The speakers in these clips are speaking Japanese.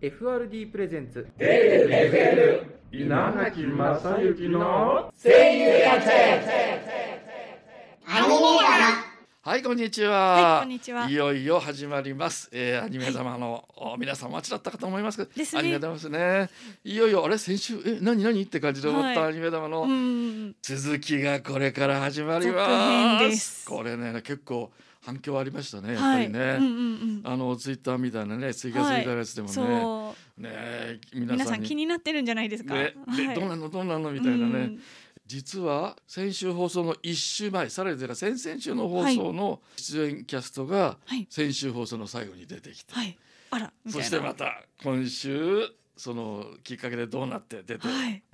FRD プレゼンツデイデイ f 稲垣正幸の声優やアニメはいこんにちは、はい、こんにちはいよいよ始まります、えー、アニメ様の、はい、皆さんお待ちだったかと思いますけどです、ね、ございますねいよいよあれ先週え何何って感じで思ったアニメ様の、続きがこれから始まりますこれね結構反響ありましたねやっぱりね、はいうんうんうん、あのツイッターみたいなね追加するやつでもねはい、ね皆さん気になってるんじゃないですか、ねはい、どうなのどうなのみたいなね、うん、実は先週放送の1週前さらに先々週の放送の出演キャストが先週放送の最後に出てきて、あらそしてまた今週そのきっかけでどうなって出て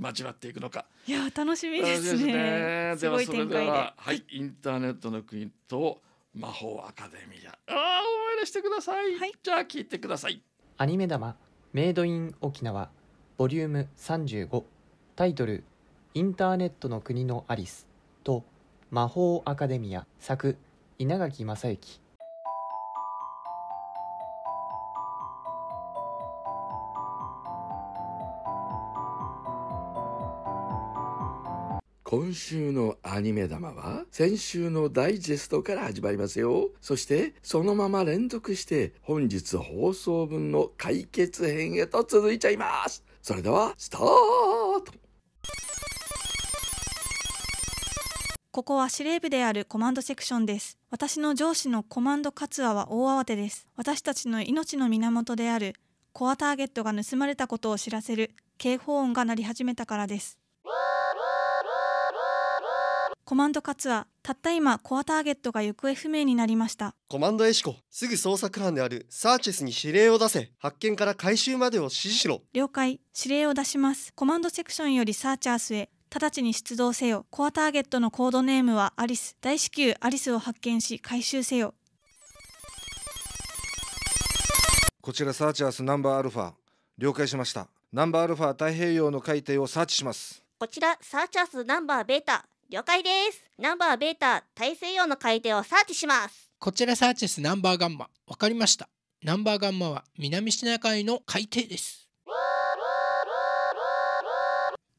交わっていくのか、はい、いや楽しみですねではそれでははい、インターネットの国と魔法アカデミアああ思い出してください、はい、じゃあ聞いてくださいアニメ玉メイドイン沖縄ボリューム35タイトルインターネットの国のアリスと魔法アカデミア作稲垣正幸今週のアニメ玉は先週のダイジェストから始まりますよ。そしてそのまま連続して本日放送分の解決編へと続いちゃいます。それではスタートここは司令部であるコマンドセクションです。私の上司のコマンドカツアは大慌てです。私たちの命の源であるコアターゲットが盗まれたことを知らせる警報音が鳴り始めたからです。コマンドカツアたった今コアターゲットが行方不明になりましたコマンドエシコすぐ捜索班であるサーチェスに指令を出せ発見から回収までを指示しろ了解指令を出しますコマンドセクションよりサーチャースへ直ちに出動せよコアターゲットのコードネームはアリス大至急アリスを発見し回収せよこちらサーチャースナンバーアルファ了解しましたナンバーアルファ太平洋の海底をサーチしますこちらサーチャースナンバーベータ了解ですナンバーベータ大西洋の海底をサーチしますこちらサーチですナンバーガンマわかりましたナンバーガンマは南シナ海の海底です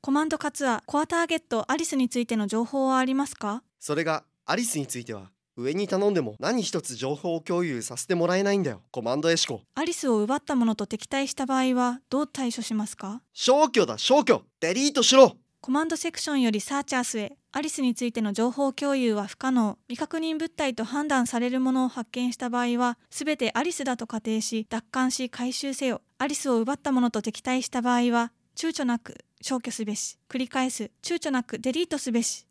コマンドカツアコアターゲットアリスについての情報はありますかそれがアリスについては上に頼んでも何一つ情報を共有させてもらえないんだよコマンドエシコアリスを奪ったものと敵対した場合はどう対処しますか消去だ消去デリートしろコマンドセクションよりサーチャースへアリスについての情報共有は不可能未確認物体と判断されるものを発見した場合は全てアリスだと仮定し奪還し回収せよアリスを奪ったものと敵対した場合は躊躇なく消去すべし繰り返す躊躇なくデリートすべし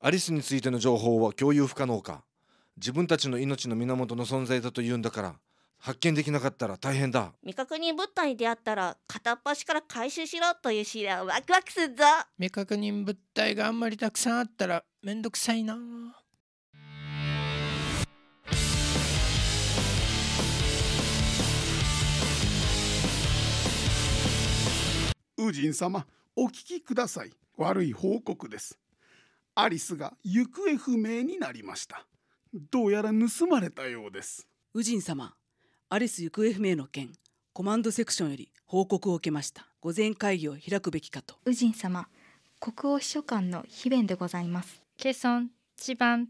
アリスについての情報は共有不可能か自分たちの命の源の存在だと言うんだから発見できなかったら大変だ未確認物体に出会ったら片っ端から回収しろという指令はワクワクするぞ未確認物体があんまりたくさんあったらめんどくさいなウジ様お聞きください悪い報告ですアリスが行方不明になりましたどうやら盗まれたようですウジ様アリス行方不明の件コマンドセクションより報告を受けました午前会議を開くべきかと右陣様国王秘書官の秘弁でございますケソン、チバン、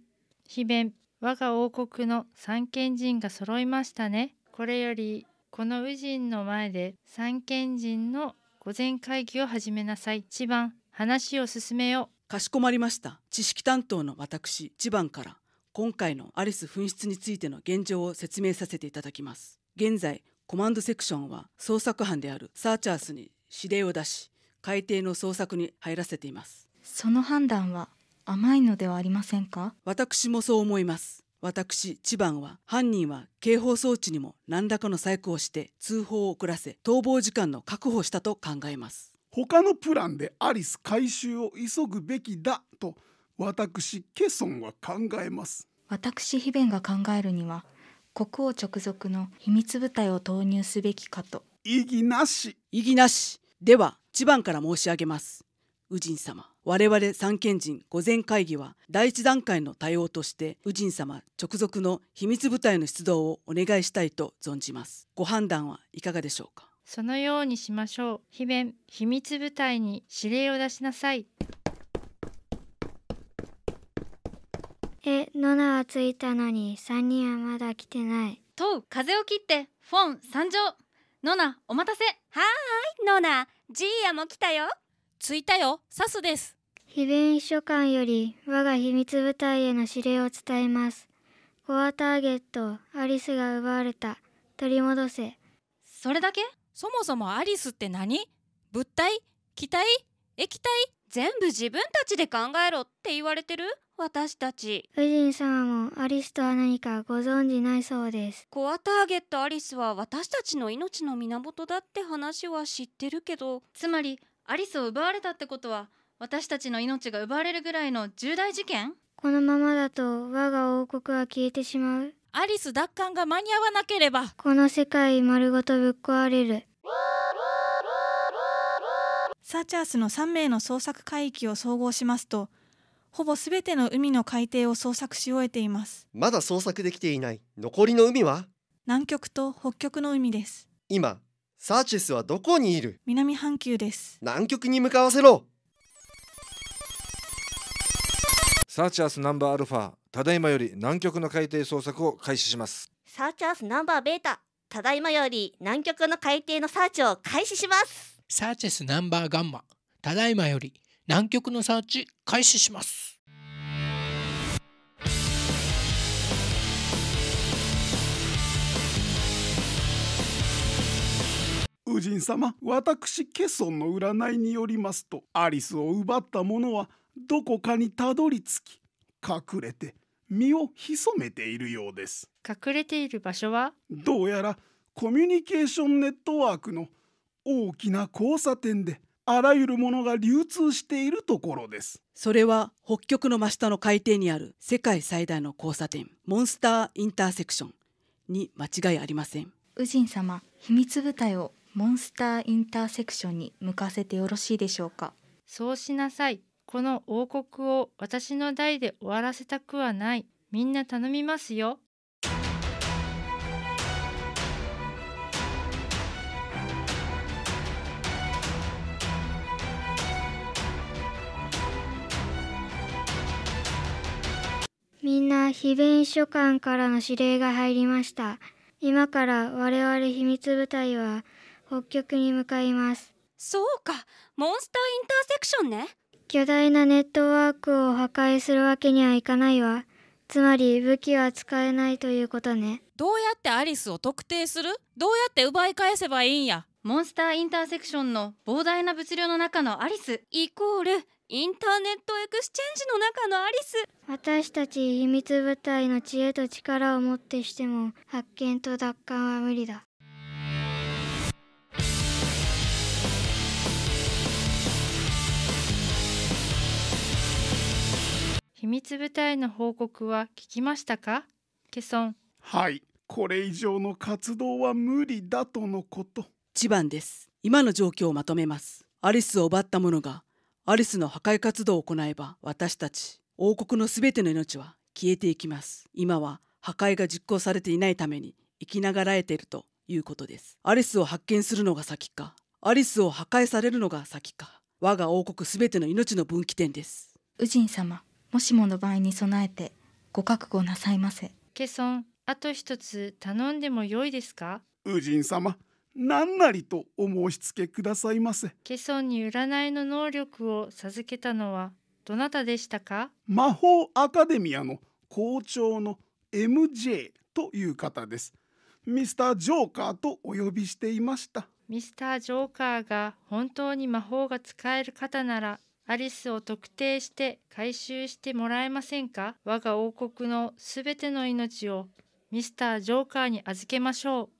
秘弁我が王国の三賢人が揃いましたねこれよりこの右陣の前で三賢人の午前会議を始めなさいチバン話を進めようかしこまりました知識担当の私チバンから今回のアリス紛失についての現状を説明させていただきます現在コマンドセクションは捜索班であるサーチャースに指令を出し海底の捜索に入らせていますその判断は甘いのではありませんか私もそう思います私千番は犯人は警報装置にも何らかの細工をして通報を遅らせ逃亡時間の確保したと考えます他のプランでアリス回収を急ぐべきだと私ケソンは考えます私秘弁が考えるには国王直属の秘密部隊を投入すべきかと異議なし異議なしでは一番から申し上げます宇人様我々三賢人御前会議は第一段階の対応として宇人様直属の秘密部隊の出動をお願いしたいと存じますご判断はいかがでしょうかそのようにしましょう。秘弁、秘密部隊に指令を出しなさい。で7はついたのに3人はまだ来てないとう風を切ってフォン参上ノナお待たせはーいノナジーヤも来たよ着いたよサスです非弁秘書官より我が秘密部隊への指令を伝えますコアターゲットアリスが奪われた取り戻せそれだけそもそもアリスって何物体気体液体全部自分たちで考えろって言われてる私たち夫人様もアリスとは何かご存じないそうですコアターゲットアリスは私たちの命の源だって話は知ってるけどつまりアリスを奪われたってことは私たちの命が奪われるぐらいの重大事件このままだと我が王国は消えてしまうアリス奪還が間に合わなければこの世界丸ごとぶっ壊れるサーチャースの3名の捜索海域を総合しますとほぼすべての海の海底を捜索し終えていますまだ捜索できていない残りの海は南極と北極の海です今サーチェスはどこにいる南半球です南極に向かわせろサーチャースナンバーアルファただいまより南極の海底捜索を開始しますサーチャースナンバーベータただいまより南極の海底のサーチを開始しますサーチェスナンバーガンマただいまより南極のサーチ開始しますウジン様私ケソンの占いによりますとアリスを奪った者はどこかにたどり着き隠れて身を潜めているようです隠れている場所はどうやらコミュニケーションネットワークの「大きな交差点であらゆるものが流通しているところですそれは北極の真下の海底にある世界最大の交差点モンスターインターセクションに間違いありません宇神様秘密部隊をモンスターインターセクションに向かせてよろしいでしょうかそうしなさいこの王国を私の代で終わらせたくはないみんな頼みますよみんな非弁書館からの指令が入りました今から我々秘密部隊は北極に向かいますそうかモンスターインターセクションね巨大なネットワークを破壊するわけにはいかないわつまり武器は使えないということねどうやってアリスを特定するどうやって奪い返せばいいんやモンスターインターセクションの膨大な物量の中のアリスイコールインターネットエクスチェンジの中のアリス私たち秘密部隊の知恵と力をもってしても発見と奪還は無理だ秘密部隊の報告は聞きましたかケソンはいこれ以上の活動は無理だとのこと一番です今の状況をまとめますアリスを奪った者がアリスの破壊活動を行えば私たち王国のすべての命は消えていきます今は破壊が実行されていないために生きながらえているということですアリスを発見するのが先かアリスを破壊されるのが先か我が王国すべての命の分岐点です宇神様もしもの場合に備えてご覚悟なさいませケソンあと一つ頼んでもよいですか宇神様何なりとお申し付けくださいませ家孫に占いの能力を授けたのはどなたでしたか魔法アカデミアの校長の MJ という方ですミスタージョーカーとお呼びしていましたミスタージョーカーが本当に魔法が使える方ならアリスを特定して回収してもらえませんか我が王国のすべての命をミスタージョーカーに預けましょう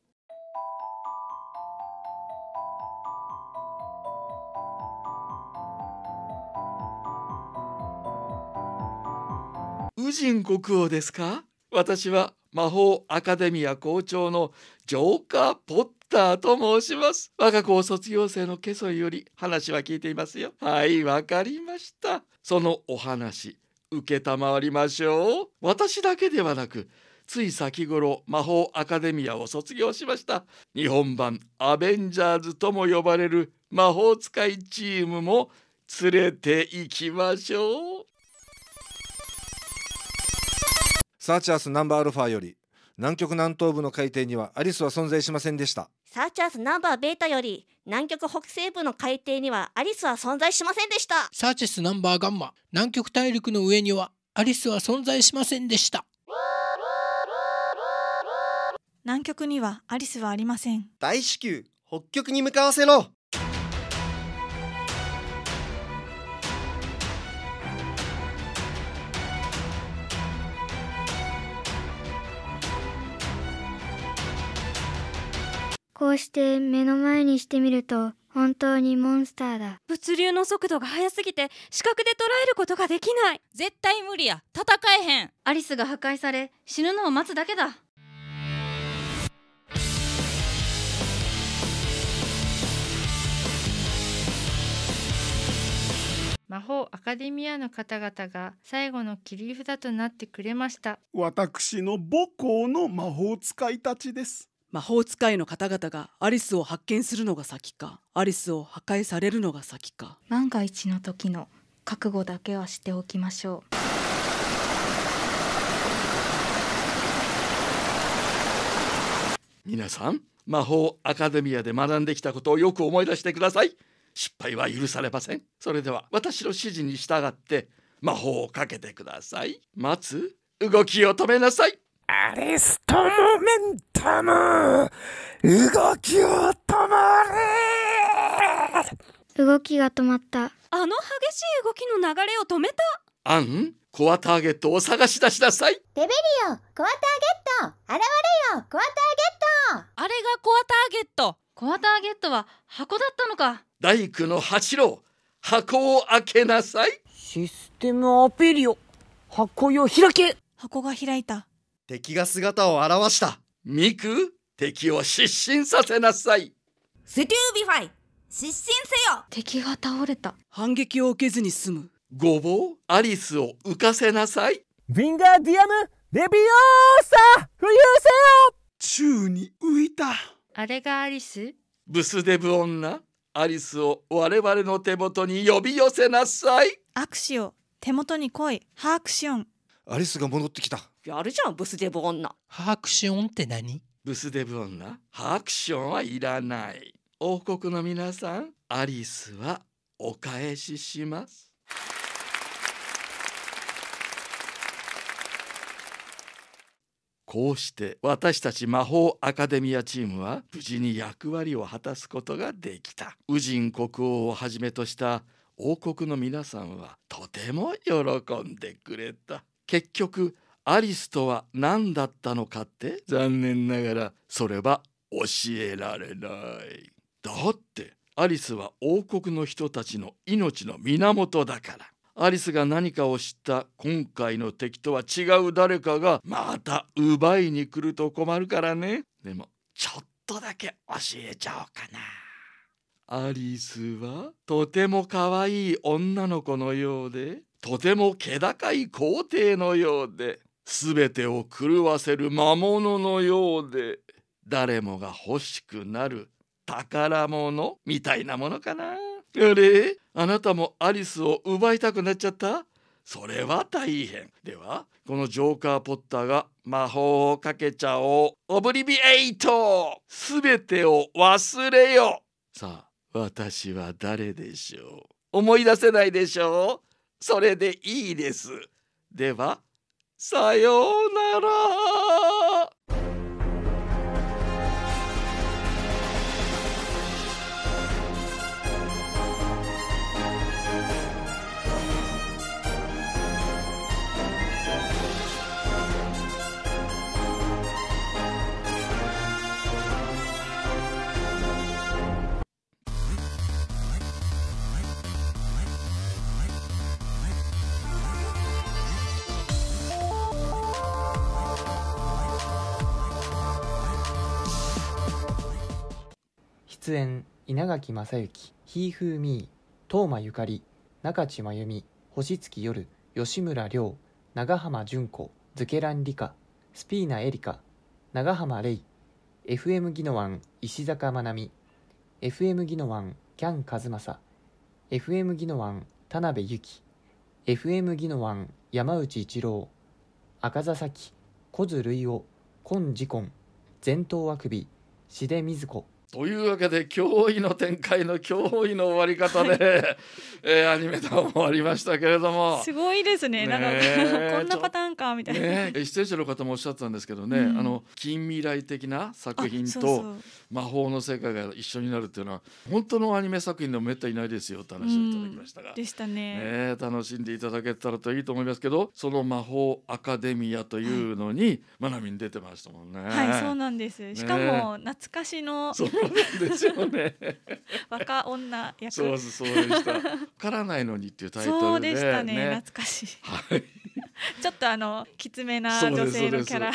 神国王ですか私は魔法アカデミア校長のジョーカー・ポッターと申します我が校卒業生のケソンより話は聞いていますよはいわかりましたそのお話受りましょう私だけではなくつい先頃魔法アカデミアを卒業しました日本版アベンジャーズとも呼ばれる魔法使いチームも連れて行きましょうサーチャースナンバーアルファより南極南東部の海底にはアリスは存在しませんでしたサーチャースナンバーベータより南極北西部の海底にはアリスは存在しませんでしたサーチャスナンバーガンマ南極大陸の上にはアリスは存在しませんでした南極にはアリスはありません大至急北極に向かわせろこうして目の前にしてみると本当にモンスターだ物流の速度が速すぎて視覚で捉えることができない絶対無理や戦えへんアリスが破壊され死ぬのを待つだけだ魔法アカデミアの方々が最後の切り札となってくれました私の母校の魔法使いたちです魔法使いの方々がアリスを発見するのが先かアリスを破壊されるのが先か万が一の時の覚悟だけはしておきましょう皆さん魔法アカデミアで学んできたことをよく思い出してください失敗は許されませんそれでは私の指示に従って魔法をかけてください待つ動きを止めなさいアリストモメンタム動きを止まれ動きが止まったあの激しい動きの流れを止めたアンコアターゲットを探し出しなさいデベリオコアターゲット現れよコアターゲットあれがコアターゲットコアターゲットは箱だったのか大工の八郎箱を開けなさいシステムアペリオ箱よ開け箱が開いた敵が姿を現したミク敵を失神させなさいステュービファイ失神せよ敵が倒れた反撃を受けずに済むごぼうアリスを浮かせなさいヴィンガーディアムレビオーサ浮遊せよ宙に浮いたあれがアリスブスデブ女アリスを我々の手元に呼び寄せなさい握手を手元に来いハークションアリスが戻ってきたやるじゃんブスデブ女ハークションって何ブスデブ女ハークションはいらない王国の皆さんアリスはお返ししますこうして私たち魔法アカデミアチームは無事に役割を果たすことができた宇人国王をはじめとした王国の皆さんはとても喜んでくれた結局アリスとは何だったのかって残念ながらそれは教えられない。だってアリスは王国の人たちの命の源だから。アリスが何かを知った今回の敵とは違う誰かがまた奪いに来ると困るからね。でもちょっとだけ教えちゃおうかな。アリスはとても可愛い女の子のようでとても気高い皇帝のようですべてを狂わせる魔物のようで誰もが欲しくなる宝物みたいなものかな。あれあなたもアリスを奪いたくなっちゃったそれは大変。ではこのジョーカーポッターが魔法をかけちゃおう。オブリビエイトすべてを忘れよさあ私は誰でしょう思い出せないでしょうそれでいいです。ではさようなら。演稲垣正幸ひーふーみー東間ゆかり中地真由美星月夜吉村亮長浜純子ズケラン理科スピーナエリカ長浜レイ FM ギノワン石坂まなみ FM ギノワンキャン和正 FM ギノワン田辺由紀 FM ギノワン山内一郎赤座咲小津類を今次根前頭あくび志出瑞子というわけで驚異の展開の驚異の終わり方で、はい、えー、アニメと終わりましたけれどもすごいですねなんか こんなパターンかみたいな、ね、出演者の方もおっしゃったんですけどね、うん、あの近未来的な作品と魔法の世界が一緒になるっていうのは本当のアニメ作品でもめったいないですよって話をいただきましたが、うん、でしたね、ね、楽しんでいただけたらといいと思いますけどその魔法アカデミアというのに、はい、マナミに出てましたもんねはいそうなんです、しかも懐かしのそうですよね。若女役。そうそうでした。わからないのにっていうタイトルそうでしたね、ね、懐かしい。はい。ちょっとあのきつめな女性のキャラ。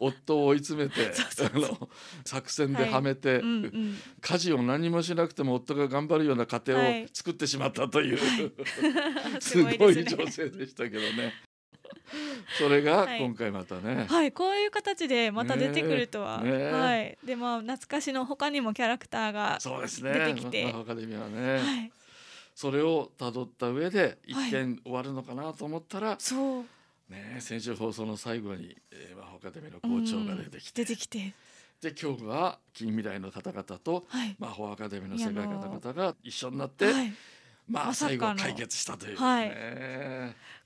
夫を追い詰めて、あの作戦ではめて、はいうんうん、家事を何もしなくても夫が頑張るような家庭を作ってしまったという、はい、すごい女性でしたけどね。それが今回またね、はい、はい、こういう形でまた出てくるとは、ねね、はいでも懐かしのほかにもキャラクターが出てきて、ね、アカデミーはね、はい、それをたどった上で一見終わるのかなと思ったら、はい、そうね先週放送の最後に、えー、魔法アカデミーの校長が出てきて、うん、出てきてで今日は近未来の方々と、魔法アカデミーの世界観の方が一緒になって、まあ、最後解決したという、ね、はい、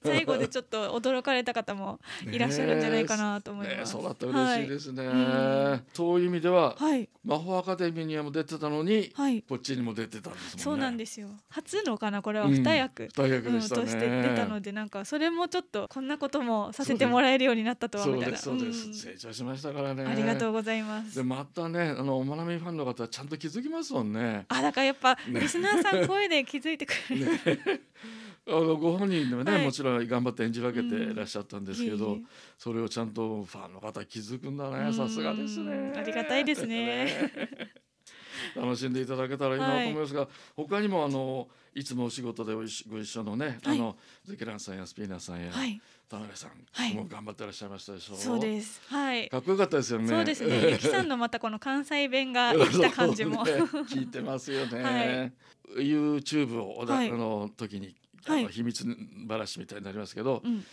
最後でちょっと驚かれた方も いらっしゃるんじゃないかなと思います。ねね、そうだった嬉しいですね、はい、そういう意味では、はい、魔法アカデミーにも出てたのに、はい、こっちにも出てたんです、ね、そうなんですよ。初のかなこれは二役、うん、二役でした、うん、として出たのでなんかそれもちょっとこんなこともさせてもらえるようになったとはみたいな。そうです、うん、成長しましたからね。ありがとうございます。でまたねあのおまなみファンの方はちゃんと気づきますもんね。あだからやっぱ、リスナーさん声で気づいてくれる。あのご本人でもね、はい、もちろん頑張って演じ分けていらっしゃったんですけど、うん、それをちゃんとファンの方気づくんだねさすがですねありがたいですね楽しんでいただけたらいいなと思いますが、はい、他にもあのいつもお仕事でご一緒のね、はい、あのゼケランさんやスピーナーさんや、田辺さん、はい、もう頑張ってらっしゃいましたでしょうそうです。はい。かっこよかったですよね。そうですね。ゆきさんのまたこの関西弁が来た感じも、ね、聞いてますよね。はい、YouTube を、はの時にあ秘密話みたいになりますけど、うんうん、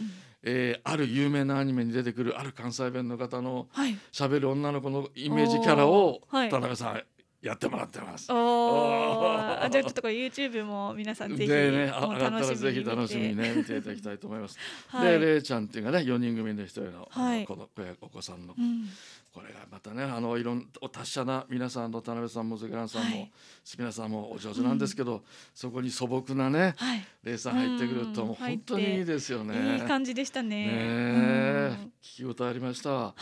えー、ある有名なアニメに出てくるある関西弁の方のしゃべる女の子のイメージキャラを田中さんやってもらってます。おお、じゃあちょっとこれ YouTube も皆さんぜひでね、上がったらぜひ楽しみにね見ていただきたいと思います。はい、で、れいちゃんっていうかね、四人組の一人の、はい、このお子さんの、うん、これがまたね、あのいろんお達者な皆さんの田辺さんも関グさんも、はい、皆さんもお上手なんですけど、うん、そこに素朴なね、れいさん入ってくるともう本当にいいですよね。いい感じでしたね。ね、聞き応えありました。は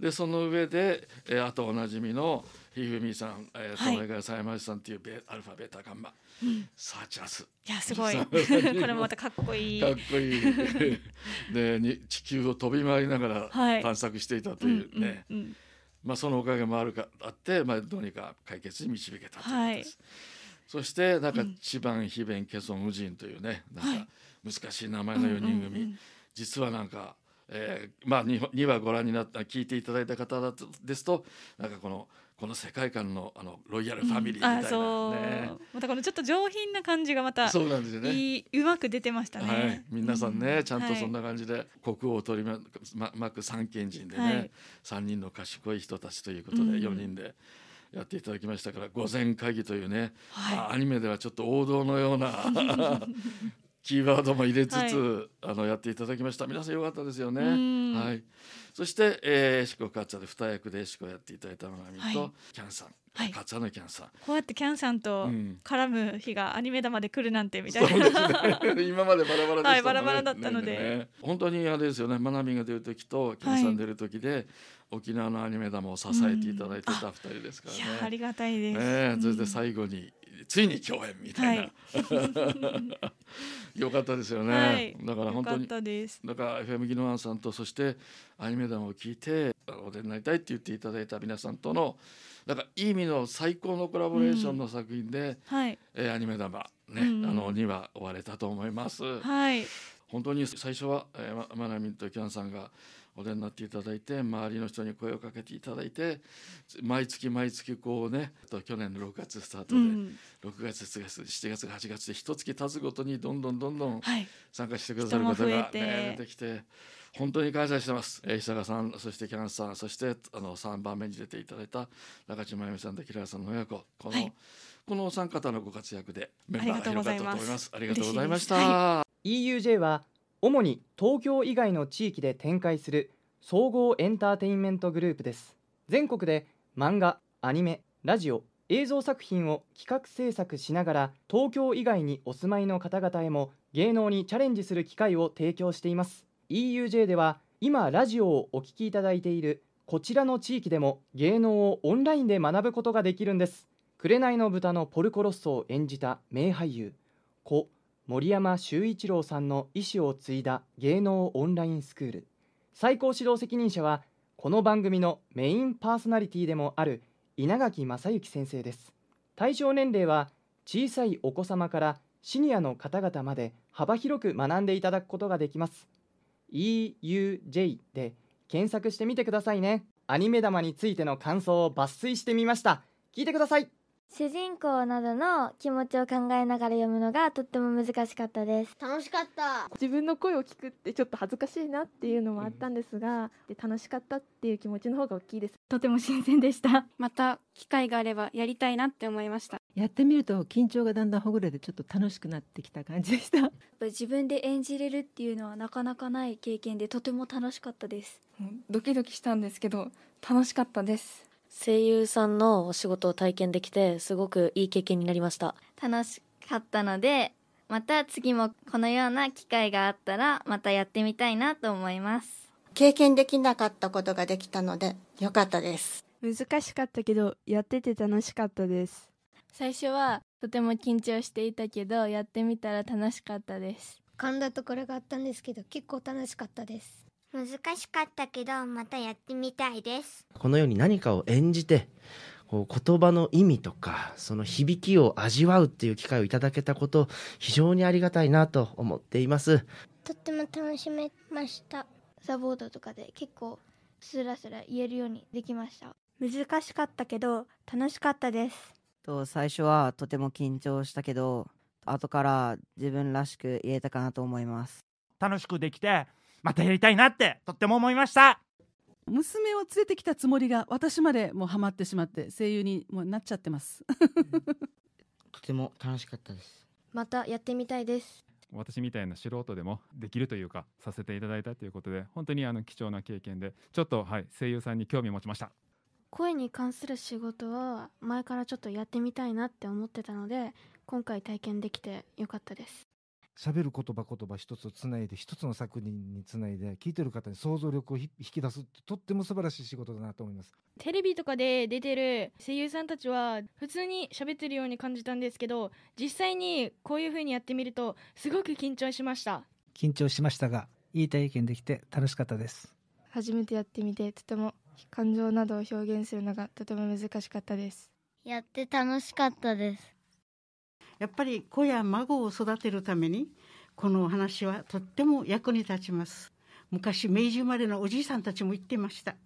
い、で、その上で、えー、あとおなじみのひふみさん、えー、れからさやまじさんっていうベアルファベータガンマ、うん、サーチャス。いやすごい。これもまたかっこいい。かっこいい。でに地球を飛び回りながら探索していたというね。はいうんうんうん、まあそのおかげもあるかあってまあどうにか解決に導けたというです。はい、そしてなんか千番非弁ケソン無人というねなんか難しい名前の4人組、うんうんうん、実はなんか。えー、まあ 2, 2話ご覧になった聞いていただいた方ですとなんかこのこの世界観のあのロイヤルファミリーみたいなね、うん、またこのちょっと上品な感じがまたそうなんですよねいいうまく出てましたね、はい、皆さんね、うん、ちゃんとそんな感じで国王を取りま巻く三賢人でね、はい、3人の賢い人たちということで4人で。やっていただきましたから「御前会議」というね、はい、アニメではちょっと王道のような キーワードも入れつつ、はい、あのやっていただきました皆さんよかったですよねはいそして、えー、四股かっちゃで二役で四股やっていただいたまなみと、はい、キャンさんはい、勝野キャンさんこうやってキャンさんと絡む日がアニメだまで来るなんてみたいな、うん、ね、今までバラバラでした、ね、はい、バラバラだったので、ね、本当にあれですよねまなみが出る時とキャンさん出る時で、はい、沖縄のアニメだまを支えていただいてた二人ですからね、うん、いやありがたいです、ね、そして最後に、ついに共演みたいな、はい、よかったですよね、はい、だから本当にだから FM ギノワンさんとそしてアニメ団を聞いてお出になりたいって言っていただいた皆さんとの、うんだからいい意味の最高のコラボレーションの作品で、うん、はい、えー、アニメ玉ね、うん、あのには終われたと思います。はい。本当に最初は、えー、まなみんときゃんさんがお出になっていただいて周りの人に声をかけていただいて毎月毎月こうねと去年の6月スタートで、うん、6月7月7月8月で一月経つごとにどんどんどんどん参加してくださる方がね、はい、出てきて。本当に感謝してます、えー、久賀さんそしてキャンさんそしてあの3番目に出ていただいた中島由美さんと平原さんの親子この、はい、このお三方のご活躍でメンバーが広がったと思いますありがとうございました、はい、EUJ は主に東京以外の地域で展開する総合エンターテインメントグループです全国で漫画アニメラジオ映像作品を企画制作しながら東京以外にお住まいの方々へも芸能にチャレンジする機会を提供しています EUJ では今ラジオをお聞きいただいているこちらの地域でも芸能をオンラインで学ぶことができるんです紅の豚のポルコロッソを演じた名俳優故森山修一郎さんの意思を継いだ芸能オンラインスクール最高指導責任者はこの番組のメインパーソナリティでもある稲垣正幸先生です対象年齢は小さいお子様からシニアの方々まで幅広く学んでいただくことができます EUJ で検索してみてくださいねアニメ玉についての感想を抜粋してみました聞いてください主人公などの気持ちを考えながら読むのがとっても難しかったです楽しかった自分の声を聞くってちょっと恥ずかしいなっていうのもあったんですが、で楽しかったっていう気持ちの方が大きいですとても新鮮でしたまた機会があればやりたいなって思いましたやってみると緊張がだんだんほぐれてちょっと楽しくなってきた感じでしたやっぱ自分で演じれるっていうのはなかなかない経験でとても楽しかったですドキドキしたんですけど楽しかったです声優さんのお仕事を体験できてすごくいい経験になりました楽しかったのでまた次もこのような機会があったらまたやってみたいなと思います経験できなかったことができたので良かったです難しかったけどやってて楽しかったです最初はとても緊張していたけどやってみたら楽しかったです噛んだところがあったんですけど結構楽しかったです難しかったけどまたやってみたいですこのように何かを演じてこう言葉の意味とかその響きを味わうっていう機会をいただけたこと非常にありがたいなと思っていますとっても楽しめましたサポートとかで結構スラスラ言えるようにできました難しかったけど楽しかったですと最初はとても緊張したけど後から自分らしく言えたかなと思います楽しくできてまたやりたいなってとっても思いました娘を連れてきたつもりが私までもうハマってしまって声優にもなっちゃってますとても楽しかったですまたやってみたいです私みたいな素人でもできるというかさせていただいたということで本当にあの貴重な経験でちょっと、はい、声優さんに興味を持ちました声に関する仕事は前からちょっとやってみたいなって思ってたので今回体験できてよかったです喋る言葉言葉一つをつないで一つの作品につないで聞いてる方に想像力を引き出すってとっても素晴らしい仕事だなと思いますテレビとかで出てる声優さんたちは普通に喋ってるように感じたんですけど実際にこういうふうにやってみるとすごく緊張しました緊張しましたがいい体験できて楽しかったです初めてやってみてとても感情などを表現するのがとても難しかったですやって楽しかったですやっぱり子や孫を育てるためにこのお話はとっても役に立ちます昔明治生まれのおじいさんたちも言ってました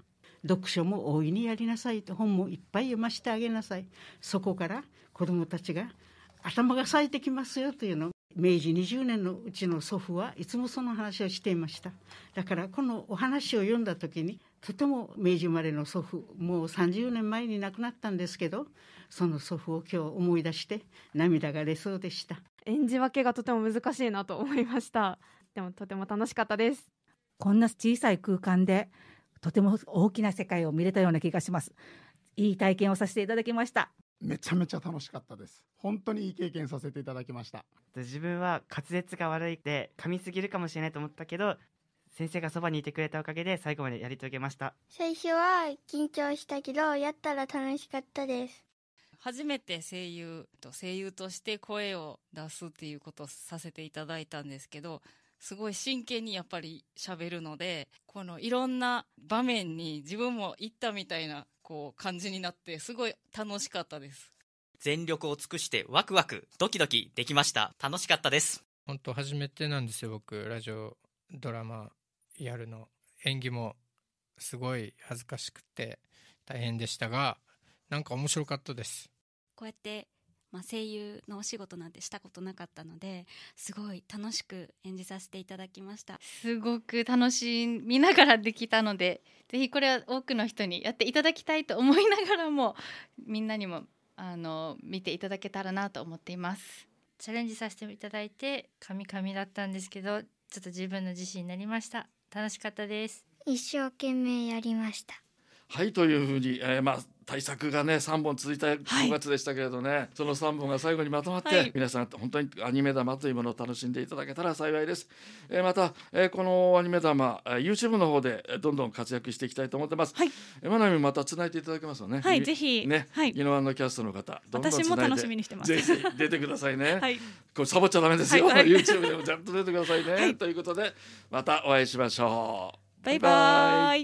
読書も大いにやりなさいと本もいっぱい読ませてあげなさいそこから子どもたちが頭が咲いてきますよというの明治20年のうちの祖父はいつもその話をしていましただからこのお話を読んだ時にとても明治生まれの祖父もう30年前に亡くなったんですけどその祖父を今日思い出して涙が出そうでした演じ分けがとても難しいなと思いましたでもとても楽しかったですこんな小さい空間でとても大きな世界を見れたような気がしますいい体験をさせていただきましためちゃめちゃ楽しかったです本当にいい経験させていただきました自分は滑舌が悪いて噛みすぎるかもしれないと思ったけど先生がそばにいてくれたおかげで最後までやり遂げました最初は緊張したけどやったら楽しかったです初めて声優と声優として声を出すっていうことをさせていただいたんですけどすごい真剣にやっぱり喋るのでこのいろんな場面に自分も行ったみたいなこう感じになってすごい楽しかったです全力を尽くしてワクワクドキドキできました楽しかったです本当初めてなんですよ僕ラジオドラマやるの演技もすごい恥ずかしくて大変でしたがなんか面白かったですこうやってまあ、声優のお仕事なんてしたことなかったのですごい楽しく演じさせていただきましたすごく楽しみながらできたのでぜひこれは多くの人にやっていただきたいと思いながらもみんなにもあの見ていただけたらなと思っていますチャレンジさせていただいてカミカミだったんですけどちょっと自分の自信になりました楽しかったです一生懸命やりましたはいというふうに、えー、まあ対策がね3本続いた5月でしたけれどね、はい、その3本が最後にまとまって、はい、皆さん本当にアニメ玉というものを楽しんでいただけたら幸いです、えー、また、えー、このアニメ玉え YouTube の方でどんどん活躍していきたいと思ってます、はい、まなみまたつないでいただけますよねはいぜひね、はい、イノワンのキャストの方どんどんつな私も楽しみにしてますぜひ出てくださいね、はい、これサボっちゃダメですよ、はい、YouTube でもちゃんと出てくださいね、はい、ということでまたお会いしましょうバイバイ